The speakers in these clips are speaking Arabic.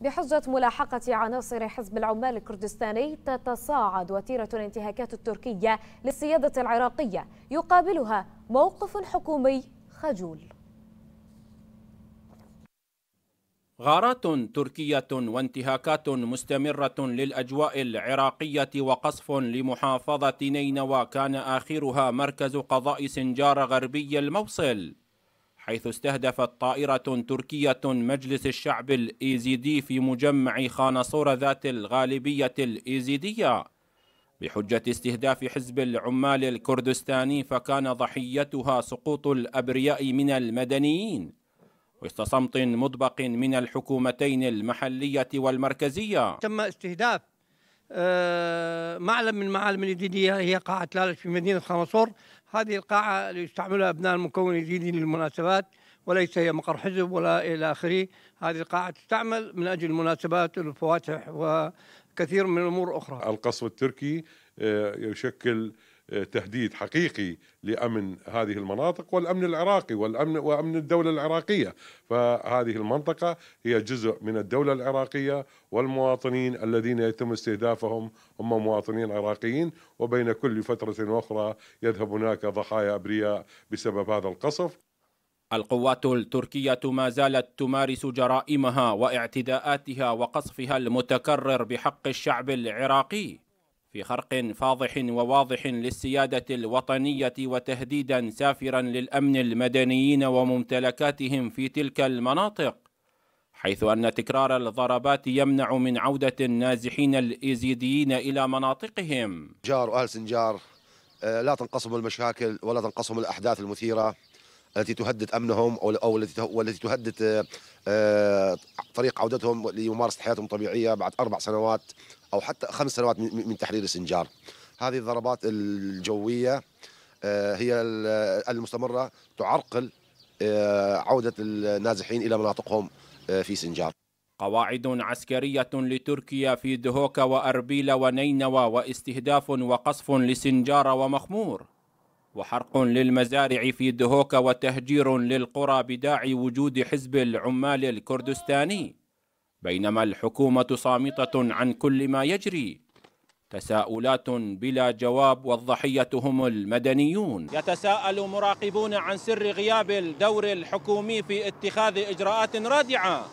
بحجة ملاحقة عناصر حزب العمال الكردستاني تتصاعد وتيرة الانتهاكات التركية للسيادة العراقية يقابلها موقف حكومي خجول غارات تركية وانتهاكات مستمرة للأجواء العراقية وقصف لمحافظة نينوى كان آخرها مركز قضاء سنجار غربي الموصل حيث استهدفت طائرة تركية مجلس الشعب الإيزيدي في مجمع خانصور ذات الغالبية الإيزيدية بحجة استهداف حزب العمال الكردستاني فكان ضحيتها سقوط الأبرياء من المدنيين وسط صمت مطبق من الحكومتين المحلية والمركزية تم استهداف آه، معلم من معالم اليدينية هي قاعة لالش في مدينة خمسور هذه القاعة يستعملها أبناء المكون اليزيدي للمناسبات وليس هي مقر حزب ولا إلى آخره هذه القاعة تستعمل من أجل المناسبات والفواتح وكثير من الأمور أخرى القصف التركي آه، يشكل تهديد حقيقي لامن هذه المناطق والامن العراقي والامن وامن الدوله العراقيه، فهذه المنطقه هي جزء من الدوله العراقيه والمواطنين الذين يتم استهدافهم هم مواطنين عراقيين وبين كل فتره اخرى يذهب هناك ضحايا ابرياء بسبب هذا القصف. القوات التركية ما زالت تمارس جرائمها واعتداءاتها وقصفها المتكرر بحق الشعب العراقي في خرق فاضح وواضح للسيادة الوطنية وتهديدا سافرا للأمن المدنيين وممتلكاتهم في تلك المناطق حيث أن تكرار الضربات يمنع من عودة النازحين الإيزيديين إلى مناطقهم جار وآل سنجار آه، لا تنقسم المشاكل ولا تنقسم الأحداث المثيرة التي تهدد امنهم او او التي والتي تهدد آه، آه، طريق عودتهم لممارسه حياتهم الطبيعيه بعد اربع سنوات او حتى خمس سنوات من تحرير سنجار. هذه الضربات الجويه آه، هي المستمره تعرقل عوده النازحين الى مناطقهم في سنجار. قواعد عسكرية لتركيا في دهوكا وأربيل ونينوى واستهداف وقصف لسنجار ومخمور وحرق للمزارع في دهوكا وتهجير للقرى بداعي وجود حزب العمال الكردستاني بينما الحكومة صامتة عن كل ما يجري تساؤلات بلا جواب والضحية هم المدنيون يتساءل مراقبون عن سر غياب الدور الحكومي في اتخاذ إجراءات رادعة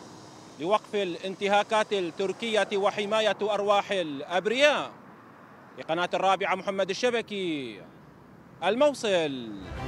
لوقف الانتهاكات التركية وحماية أرواح الأبرياء لقناة الرابعة محمد الشبكي الموصل